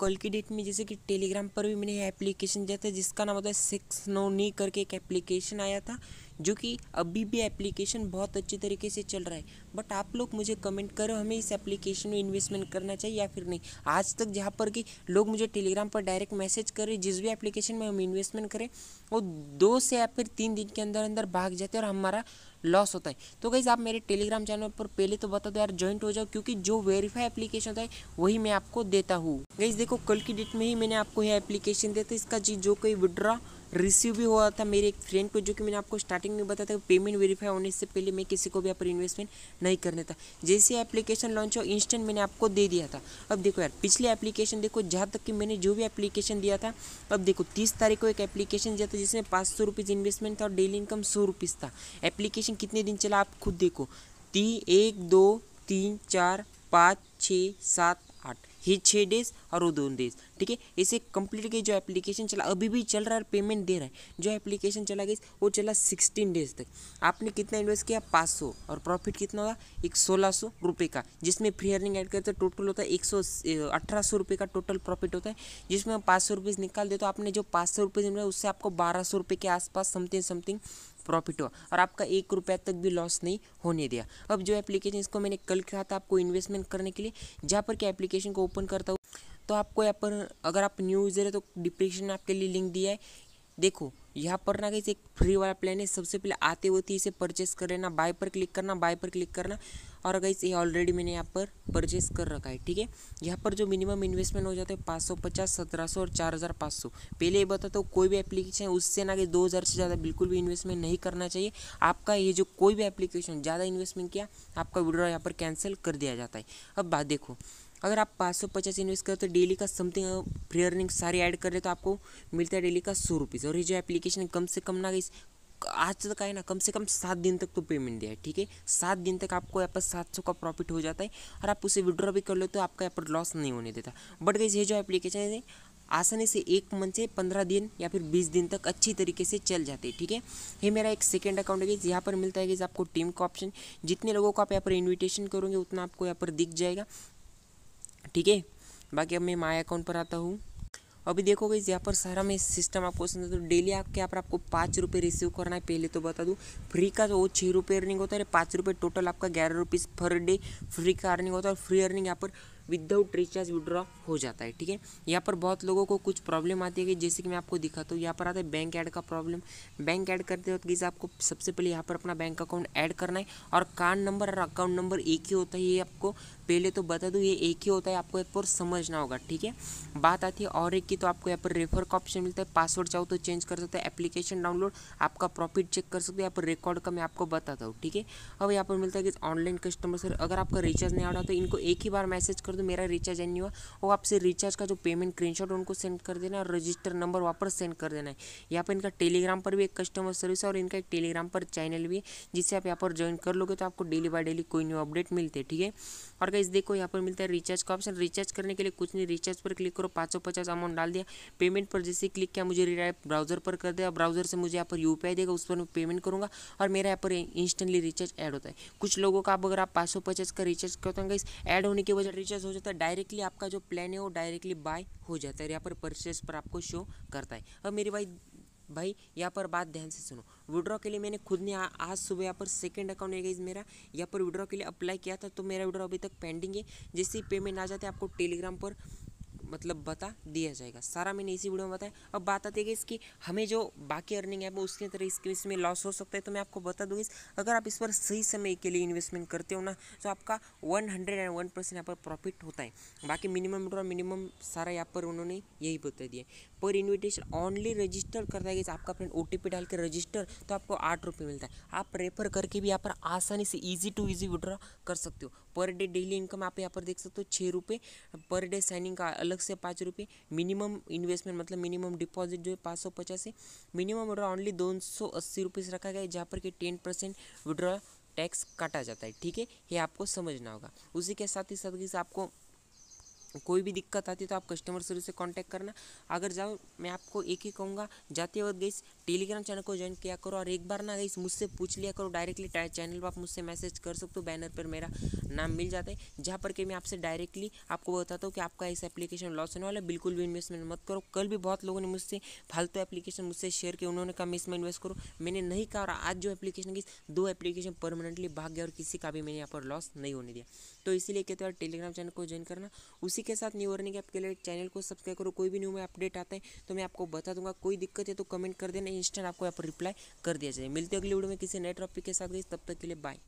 कल की डेट में जैसे कि टेलीग्राम पर भी मैंने एप्लीकेशन दिया था जिसका नाम होता है सिक्स नो नी करके एक एप्लीकेशन आया था जो कि अभी भी एप्लीकेशन बहुत अच्छे तरीके से चल रहा है बट आप लोग मुझे कमेंट करो हमें इस एप्लीकेशन में इन्वेस्टमेंट करना चाहिए या फिर नहीं आज तक जहाँ पर कि लोग मुझे टेलीग्राम पर डायरेक्ट मैसेज करें जिस भी एप्लीकेशन में हम इन्वेस्टमेंट करें वो दो से या फिर तीन दिन के अंदर अंदर भाग जाते हैं और हमारा लॉस होता है तो गाइज़ आप मेरे टेलीग्राम चैनल पर पहले तो बता दो तो यार ज्वाइंट हो जाओ क्योंकि जो वेरीफाई एप्लीकेशन होता है वही मैं आपको देता हूँ गाइज़ देखो कल की डेट में ही मैंने आपको यह एप्लीकेशन देता इसका जी जो कोई विड्रॉ रिसीव भी हुआ था मेरे एक फ्रेंड को जो कि मैंने आपको स्टार्टिंग में बताया था पेमेंट वेरीफाई होने से पहले मैं किसी को भी यहाँ पर इन्वेस्टमेंट नहीं करने था जैसे एप्लीकेशन लॉन्च हो इंस्टेंट मैंने आपको दे दिया था अब देखो यार पिछले एप्लीकेशन देखो जहाँ तक कि मैंने जो भी एप्लीकेशन दिया था अब देखो तीस तारीख को एक एप्लीकेशन दिया था जिसमें पाँच सौ रुपीज़ इन्वेस्टमेंट था और डेली इनकम सौ रुपीज़ था एप्लीकेशन कितने दिन चला आप खुद देखो ती एक दो तीन चार पाँच छः सात ही छः डेज और वो दोनों डेज ठीक है इसे कंप्लीट की जो एप्लीकेशन चला अभी भी चल रहा है पेमेंट दे रहा है जो एप्लीकेशन चला गई वो चला सिक्सटीन डेज तक आपने कितना इन्वेस्ट किया पाँच सौ और प्रॉफिट कितना होगा एक सोलह सौ रुपये का जिसमें फ्री अर्निंग ऐड करते टोटल होता है एक सौ अठारह सौ रुपये का टोटल प्रॉफिट होता है जिसमें पाँच सौ रुपये निकाल दे तो आपने जो पाँच सौ रुपये उससे आपको बारह सौ रुपये के आसपास समथिंग समथिंग प्रॉफिट हुआ और आपका एक रुपये तक भी लॉस नहीं होने दिया अब जो एप्लीकेशन इसको मैंने कल कहा था आपको इन्वेस्टमेंट करने के लिए जहाँ पर कि एप्लीकेशन को ओपन करता हूँ तो आपको यहाँ पर अगर आप न्यू यूज़र है तो डिप्रिक्शन में आपके लिए लिंक दिया है देखो यहाँ पर ना कहीं एक फ्री वाला प्लान है सबसे पहले आते होते इसे परचेस कर लेना बाय पर क्लिक करना बाय पर क्लिक करना और अगर ये ऑलरेडी मैंने यहाँ पर परचेस कर रखा है ठीक है यहाँ पर जो मिनिमम इन्वेस्टमेंट हो जाता है पाँच सौ पचास सत्रह सौ और चार हज़ार पाँच सौ पहले ये बताता हूँ कोई भी एप्लीकेशन उससे ना कि दो हज़ार से ज़्यादा बिल्कुल भी इन्वेस्टमेंट नहीं करना चाहिए आपका ये जो कोई भी एप्लीकेशन ज़्यादा इन्वेस्टमेंट किया आपका विड्रॉ यहाँ पर कैंसिल कर दिया जाता है अब बात देखो अगर आप पाँच सौ पचास इन्वेस्ट करें तो डेली का समथिंग फ्री अर्निंग सारी ऐड कर ले तो आपको मिलता है डेली का सौ रुपीज़ और ये जो एप्लीकेशन कम से कम ना इस आज तक आए ना कम से कम सात दिन तक तो पेमेंट दिया है ठीक है सात दिन तक आपको यहाँ पर सात सौ का प्रॉफिट हो जाता है और आप उसे विड्रॉ भी कर लो तो आपका यहाँ पर लॉस नहीं होने देता बट गई ये जो एप्लीकेशन है आसानी से एक मंथ से पंद्रह दिन या फिर बीस दिन तक अच्छी तरीके से चल जाते हैं ठीक है ये मेरा एक सेकेंड अकाउंट है गई यहाँ पर मिलता है कि आपको टीम का ऑप्शन जितने लोगों को आप यहाँ पर इन्विटेशन करोगे उतना आपको यहाँ पर दिख जाएगा ठीक है बाकी अब मैं माई अकाउंट पर आता हूँ अभी देखो गई यहाँ पर सारा में सिस्टम आपको समझ तो डेली आपके यहाँ पर आपको पाँच रुपये रिसीव करना है पहले तो बता दूँ फ्री का तो वो छः रुपये अर्निंग होता है पाँच रुपये टोटल आपका ग्यारह रुपीज़ पर डे फ्री का अर्निंग होता है और फ्री अर्निंग यहाँ पर विदाउट रिचार्ज विड्रॉ हो जाता है ठीक है यहाँ पर बहुत लोगों को कुछ प्रॉब्लम आती है जैसे कि मैं आपको दिखाता हूँ यहाँ पर आता है बैंक ऐड का प्रॉब्लम बैंक ऐड करते वक्त गीज आपको सबसे पहले यहाँ पर अपना बैंक अकाउंट ऐड करना है और कार्ड नंबर और अकाउंट नंबर एक ही होता है ये आपको पहले तो बता दूँ ये एक ही होता है आपको एक बार समझना होगा ठीक है बात आती है और एक की तो आपको यहाँ पर रेफर का ऑप्शन मिलता है पासवर्ड चाहो तो चेंज कर सकते हैं एप्लीकेशन डाउनलोड आपका प्रॉफिट चेक कर सकते हैं यहाँ पर रिकॉर्ड का मैं आपको बताता हूँ ठीक है अब यहाँ पर मिलता है कि ऑनलाइन कस्टमर सर अगर आपका रिचार्ज नहीं आ रहा तो इनको एक ही बार मैसेज कर दो तो मेरा रिचार्ज एंड नहीं हुआ वो आपसे रिचार्ज का जो पेमेंट स्क्रीन शॉट उनको सेंड कर देना और रजिस्टर नंबर वापस सेंड कर देना है यहाँ पर इनका टेलीग्राम पर भी एक कस्टमर सर्विस और इनका एक टेलीग्राम पर चैनल भी जिससे आप यहाँ पर ज्वाइन कर लोगे तो आपको डेली बाय डेली कोई न्यू अपडेट मिलते हैं ठीक है और गाइस देखो यहाँ पर मिलता है रिचार्ज का ऑप्शन रिचार्ज करने के लिए कुछ नहीं रिचार्ज पर क्लिक करो पाँच सौ पचास अमाउंट डाल दिया पेमेंट पर जैसे क्लिक किया मुझे रिडायरेक्ट ब्राउजर पर कर दिया ब्राउजर से मुझे यहाँ पर यू देगा उस पर मैं पेमेंट करूँगा और मेरा यहाँ पर इंस्टेंटली रिचार्ज ऐड होता है कुछ लोगों का अब अगर आप पाँच सौ का रिचार्ज करते हैं गाइस ऐड होने की वजह रिचार्ज हो जाता है डायरेक्टली आपका जो प्लान है वो डायरेक्टली बाय हो जाता है यहाँ पर परचेस पर आपको शो करता है अब मेरी भाई भाई यहाँ पर बात ध्यान से सुनो विड्रॉ के लिए मैंने खुद ने आज सुबह यहाँ पर सेकंड अकाउंट है गाइज मेरा यहाँ पर विड्रॉ के लिए अप्लाई किया था तो मेरा विड्रॉ अभी तक पेंडिंग है जैसे ही पेमेंट आ जाता है आपको टेलीग्राम पर मतलब बता दिया जाएगा सारा मैंने इसी वीडियो में बताया अब बात आती है कि इसकी हमें जो बाकी अर्निंग है वो उसके तरह इसके इसमें लॉस हो सकता है तो मैं आपको बता दूँगी अगर आप इस पर सही समय के लिए इन्वेस्टमेंट करते हो ना तो आपका one hundred and one percent यहाँ पर प्रॉफिट होता है बाकी मिनिमम विड्रॉ मिनिमम सारा यहाँ पर उन्होंने यही बता दिया पर इन्विटेशन ओनली रजिस्टर करता है कि आपका फ्रेंड ओ डाल के रजिस्टर तो आपको आठ रुपये मिलता है आप रेफर करके भी यहाँ पर आसानी से ईजी टू ईजी विड्रॉ कर सकते हो पर डे डेली इनकम आप यहाँ पर देख सकते हो छः रुपये पर डे साइनिंग का अलग अलग से पाँच रुपये मिनिमम इन्वेस्टमेंट मतलब मिनिमम डिपॉजिट जो है पाँच सौ पचास है मिनिमम विड्रॉ ऑनली दो सौ अस्सी रुपये से रखा गया है जहाँ पर कि टेन परसेंट विड्रॉ टैक्स काटा जाता है ठीक है ये आपको समझना होगा उसी के साथ ही साथ आपको कोई भी दिक्कत आती है तो आप कस्टमर सर्विस से कांटेक्ट करना अगर जाओ मैं आपको एक ही कहूँगा जाते वक्त गई टेलीग्राम चैनल को ज्वाइन किया करो और एक बार ना गई मुझसे पूछ लिया करो डायरेक्टली चैनल पर आप मुझसे मैसेज कर सकते हो बैनर पर मेरा नाम मिल जाता है जहाँ पर कि मैं आपसे डायरेक्टली आपको बताता हूँ कि आपका इस एप्लीकेशन लॉस होने वाला है बिल्कुल भी इन्वेस्टमेंट मत करो कल भी बहुत लोगों ने मुझसे फालतू एप्लीकेशन मुझसे शेयर किया उन्होंने कहा मैं इसमें इन्वेस्ट करो मैंने नहीं कहा और आज जो एप्लीकेशन की दो एप्लीकेशन परमानेंटली भाग गया और किसी का भी मैंने यहाँ पर लॉस नहीं होने दिया तो इसीलिए कहते हो टेलीग्राम चैनल को ज्वाइन करना उसी इसी के साथ न्यू अर्निंग ऐप के लिए चैनल को सब्सक्राइब करो कोई भी न्यू में अपडेट आता है तो मैं आपको बता दूंगा कोई दिक्कत है तो कमेंट कर देना इंस्टेंट आपको यहाँ पर रिप्लाई कर दिया जाए मिलते अगले वीडियो में किसी नए टॉपिक के साथ गई तब तक के लिए बाय